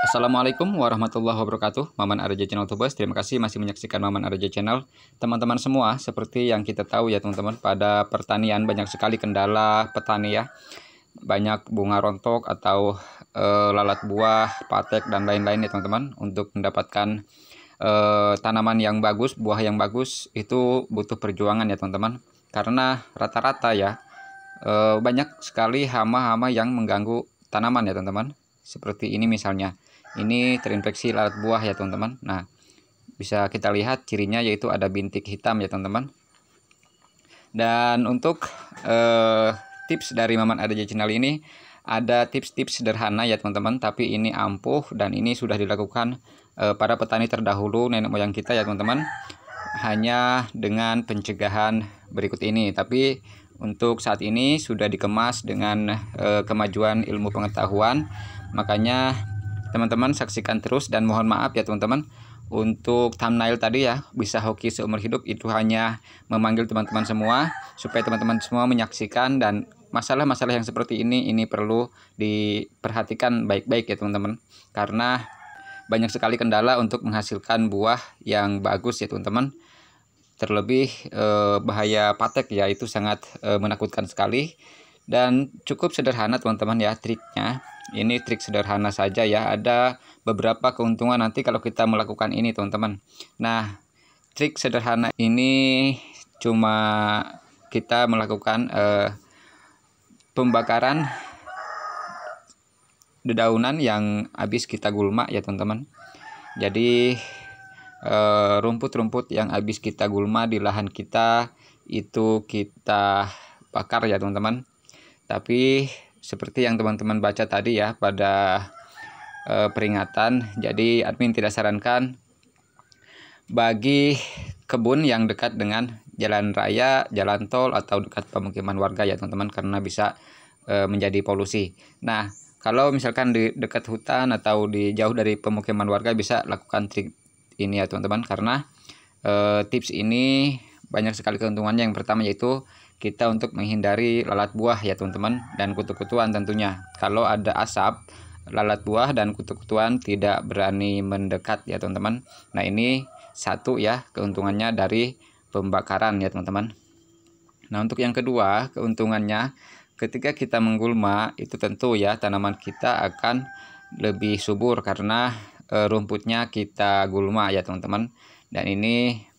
Assalamualaikum warahmatullahi wabarakatuh Maman Araja Channel Tubes Terima kasih masih menyaksikan Maman Araja Channel Teman-teman semua seperti yang kita tahu ya teman-teman Pada pertanian banyak sekali kendala petani ya Banyak bunga rontok atau e, lalat buah, patek dan lain-lain ya teman-teman Untuk mendapatkan e, tanaman yang bagus, buah yang bagus Itu butuh perjuangan ya teman-teman Karena rata-rata ya e, Banyak sekali hama-hama yang mengganggu tanaman ya teman-teman seperti ini misalnya ini terinfeksi lalat buah ya teman-teman nah bisa kita lihat cirinya yaitu ada bintik hitam ya teman-teman dan untuk eh, tips dari Maman Adaja Channel ini ada tips-tips sederhana ya teman-teman tapi ini ampuh dan ini sudah dilakukan eh, para petani terdahulu nenek moyang kita ya teman-teman hanya dengan pencegahan berikut ini tapi untuk saat ini sudah dikemas dengan eh, kemajuan ilmu pengetahuan makanya Teman-teman saksikan terus dan mohon maaf ya teman-teman untuk thumbnail tadi ya bisa hoki seumur hidup itu hanya memanggil teman-teman semua supaya teman-teman semua menyaksikan dan masalah-masalah yang seperti ini ini perlu diperhatikan baik-baik ya teman-teman karena banyak sekali kendala untuk menghasilkan buah yang bagus ya teman-teman terlebih eh, bahaya patek ya itu sangat eh, menakutkan sekali dan cukup sederhana teman-teman ya triknya ini trik sederhana saja ya ada beberapa keuntungan nanti kalau kita melakukan ini teman-teman nah trik sederhana ini cuma kita melakukan eh, pembakaran dedaunan yang habis kita gulma ya teman-teman jadi eh, rumput-rumput eh, yang habis kita gulma di lahan kita itu kita bakar ya teman-teman tapi seperti yang teman-teman baca tadi ya pada eh, peringatan, jadi admin tidak sarankan bagi kebun yang dekat dengan jalan raya, jalan tol atau dekat pemukiman warga ya teman-teman karena bisa e, menjadi polusi. Nah, kalau misalkan di dekat hutan atau di jauh dari pemukiman warga bisa lakukan trik ini ya teman-teman karena e, tips ini banyak sekali keuntungannya. Yang pertama yaitu kita untuk menghindari lalat buah ya teman-teman dan kutu-kutuan tentunya. Kalau ada asap, lalat buah dan kutu-kutuan tidak berani mendekat ya teman-teman. Nah ini satu ya keuntungannya dari pembakaran ya teman-teman. Nah untuk yang kedua keuntungannya ketika kita menggulma itu tentu ya tanaman kita akan lebih subur karena eh, rumputnya kita gulma ya teman-teman. Dan ini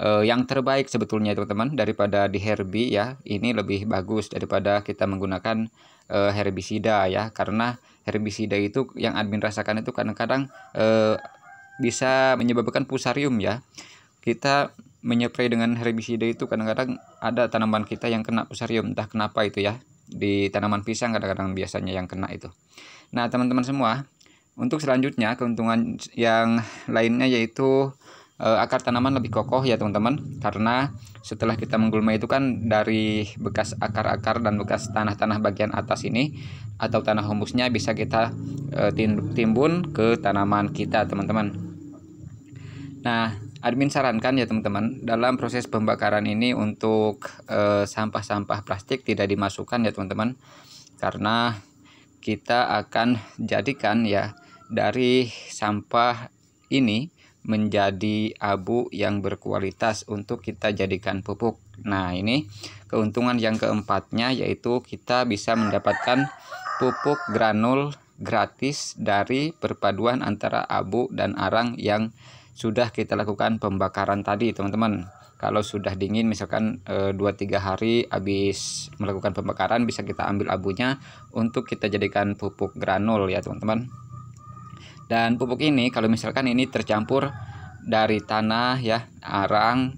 uh, yang terbaik sebetulnya teman-teman daripada di herbi ya ini lebih bagus daripada kita menggunakan uh, herbisida ya karena herbisida itu yang admin rasakan itu kadang-kadang uh, bisa menyebabkan pusarium ya kita menyepray dengan herbisida itu kadang-kadang ada tanaman kita yang kena pusarium entah kenapa itu ya di tanaman pisang kadang-kadang biasanya yang kena itu nah teman-teman semua untuk selanjutnya keuntungan yang lainnya yaitu Eh, akar tanaman lebih kokoh ya teman-teman karena setelah kita menggulma itu kan dari bekas akar-akar dan bekas tanah-tanah bagian atas ini atau tanah humusnya bisa kita eh, timbun ke tanaman kita teman-teman nah admin sarankan ya teman-teman dalam proses pembakaran ini untuk eh, sampah-sampah plastik tidak dimasukkan ya teman-teman karena kita akan jadikan ya dari sampah ini menjadi abu yang berkualitas untuk kita jadikan pupuk. Nah, ini keuntungan yang keempatnya yaitu kita bisa mendapatkan pupuk granul gratis dari perpaduan antara abu dan arang yang sudah kita lakukan pembakaran tadi, teman-teman. Kalau sudah dingin misalkan e, eh, 2-3 hari habis melakukan pembakaran bisa kita ambil abunya untuk kita jadikan pupuk granul ya, teman-teman. Dan pupuk ini kalau misalkan ini tercampur dari tanah ya, arang,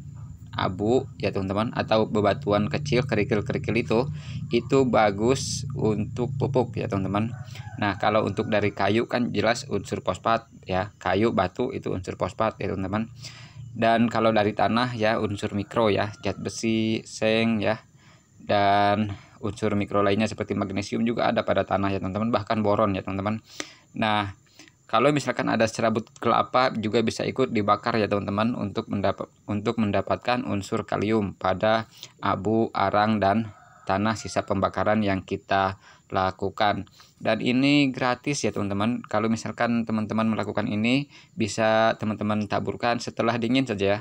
abu ya teman-teman atau bebatuan kecil kerikil-kerikil itu itu bagus untuk pupuk ya teman-teman nah kalau untuk dari kayu kan jelas unsur fosfat ya kayu batu itu unsur fosfat ya teman-teman dan kalau dari tanah ya unsur mikro ya zat besi seng ya dan unsur mikro lainnya seperti magnesium juga ada pada tanah ya teman-teman bahkan boron ya teman-teman nah kalau misalkan ada serabut kelapa juga bisa ikut dibakar ya teman-teman untuk mendapat untuk mendapatkan unsur kalium pada abu, arang dan tanah sisa pembakaran yang kita lakukan. Dan ini gratis ya teman-teman. Kalau misalkan teman-teman melakukan ini bisa teman-teman taburkan setelah dingin saja ya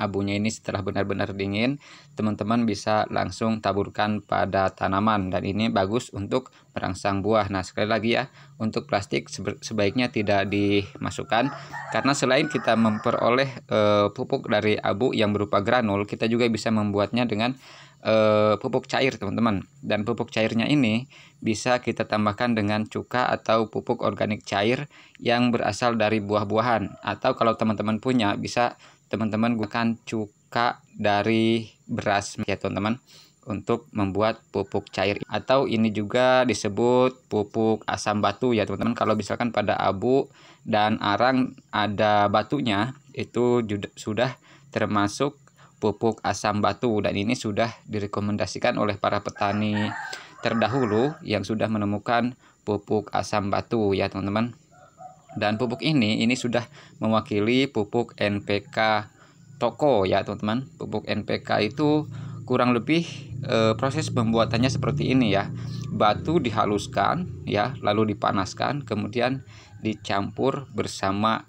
abunya ini setelah benar-benar dingin, teman-teman bisa langsung taburkan pada tanaman dan ini bagus untuk merangsang buah. Nah, sekali lagi ya, untuk plastik sebaiknya tidak dimasukkan karena selain kita memperoleh e, pupuk dari abu yang berupa granul, kita juga bisa membuatnya dengan e, pupuk cair, teman-teman. Dan pupuk cairnya ini bisa kita tambahkan dengan cuka atau pupuk organik cair yang berasal dari buah-buahan atau kalau teman-teman punya bisa teman-teman gunakan cuka dari beras ya teman-teman untuk membuat pupuk cair atau ini juga disebut pupuk asam batu ya teman-teman kalau misalkan pada abu dan arang ada batunya itu sudah termasuk pupuk asam batu dan ini sudah direkomendasikan oleh para petani terdahulu yang sudah menemukan pupuk asam batu ya teman-teman dan pupuk ini ini sudah mewakili pupuk NPK toko ya teman-teman. Pupuk NPK itu kurang lebih e, proses pembuatannya seperti ini ya. Batu dihaluskan ya, lalu dipanaskan, kemudian dicampur bersama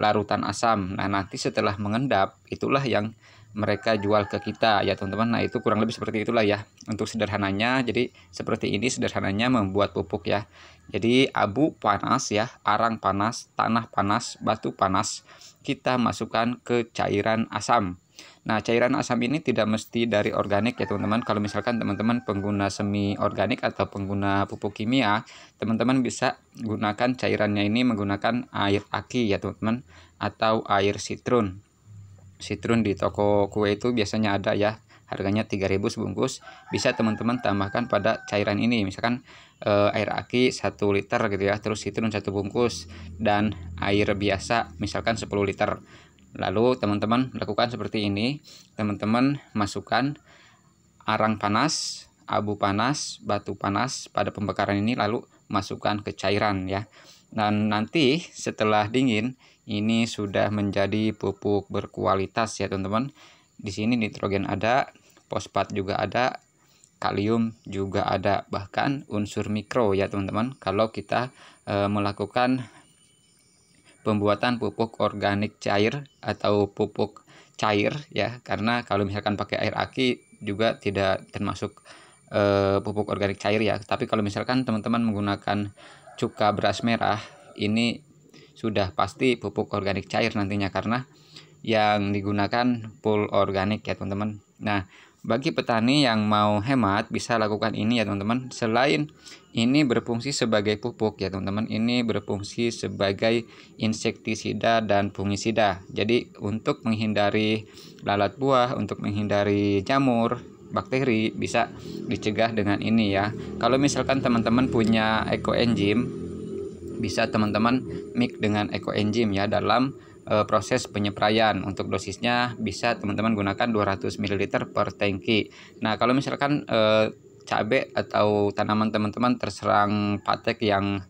larutan asam. Nah, nanti setelah mengendap itulah yang mereka jual ke kita ya teman-teman nah itu kurang lebih seperti itulah ya untuk sederhananya jadi seperti ini sederhananya membuat pupuk ya jadi abu panas ya arang panas tanah panas batu panas kita masukkan ke cairan asam Nah, cairan asam ini tidak mesti dari organik ya, teman-teman. Kalau misalkan teman-teman pengguna semi organik atau pengguna pupuk kimia, teman-teman bisa gunakan cairannya ini menggunakan air aki ya, teman-teman, atau air sitrun. Sitrun di toko kue itu biasanya ada ya harganya 3000 sebungkus bisa teman-teman tambahkan pada cairan ini misalkan e, air aki 1 liter gitu ya terus sitrun satu bungkus dan air biasa misalkan 10 liter lalu teman-teman lakukan seperti ini teman-teman masukkan arang panas abu panas batu panas pada pembakaran ini lalu masukkan ke cairan ya dan nanti setelah dingin ini sudah menjadi pupuk berkualitas ya teman-teman. Di sini nitrogen ada, fosfat juga ada, kalium juga ada, bahkan unsur mikro ya teman-teman. Kalau kita e, melakukan pembuatan pupuk organik cair atau pupuk cair ya, karena kalau misalkan pakai air aki juga tidak termasuk e, pupuk organik cair ya. Tapi kalau misalkan teman-teman menggunakan cuka beras merah ini sudah pasti pupuk organik cair nantinya karena yang digunakan full organik ya teman-teman. Nah, bagi petani yang mau hemat bisa lakukan ini ya teman-teman. Selain ini berfungsi sebagai pupuk ya teman-teman, ini berfungsi sebagai insektisida dan fungisida. Jadi untuk menghindari lalat buah, untuk menghindari jamur bakteri bisa dicegah dengan ini ya. Kalau misalkan teman-teman punya Eco ekoenzim bisa teman-teman mix dengan Eco ekoenzim ya dalam e, proses penyeprayan Untuk dosisnya bisa teman-teman gunakan 200 ml per tangki. Nah, kalau misalkan e, eh, cabai atau tanaman teman-teman terserang patek yang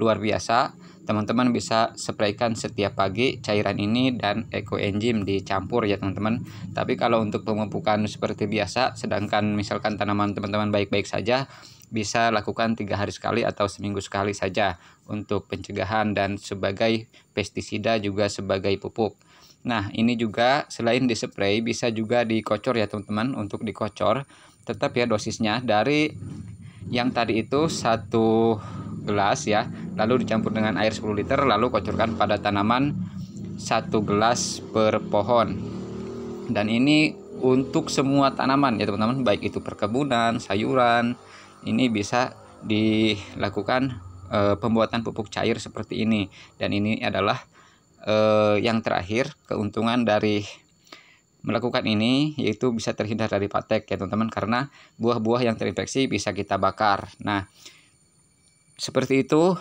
luar biasa, teman-teman bisa spraykan setiap pagi cairan ini dan ekoenzim dicampur ya teman-teman tapi kalau untuk pemupukan seperti biasa sedangkan misalkan tanaman teman-teman baik-baik saja bisa lakukan tiga hari sekali atau seminggu sekali saja untuk pencegahan dan sebagai pestisida juga sebagai pupuk. Nah ini juga selain dispray bisa juga dikocor ya teman-teman untuk dikocor tetap ya dosisnya dari yang tadi itu satu gelas ya lalu dicampur dengan air 10 liter lalu kocorkan pada tanaman satu gelas per pohon dan ini untuk semua tanaman ya teman-teman baik itu perkebunan sayuran ini bisa dilakukan e, pembuatan pupuk cair seperti ini dan ini adalah e, yang terakhir keuntungan dari melakukan ini yaitu bisa terhindar dari patek ya teman-teman karena buah-buah yang terinfeksi bisa kita bakar. Nah, seperti itu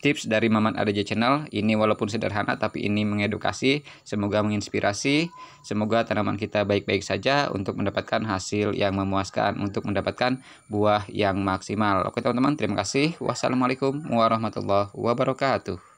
tips dari Maman ADJ Channel. Ini walaupun sederhana tapi ini mengedukasi, semoga menginspirasi, semoga tanaman kita baik-baik saja untuk mendapatkan hasil yang memuaskan, untuk mendapatkan buah yang maksimal. Oke teman-teman, terima kasih. Wassalamualaikum warahmatullahi wabarakatuh.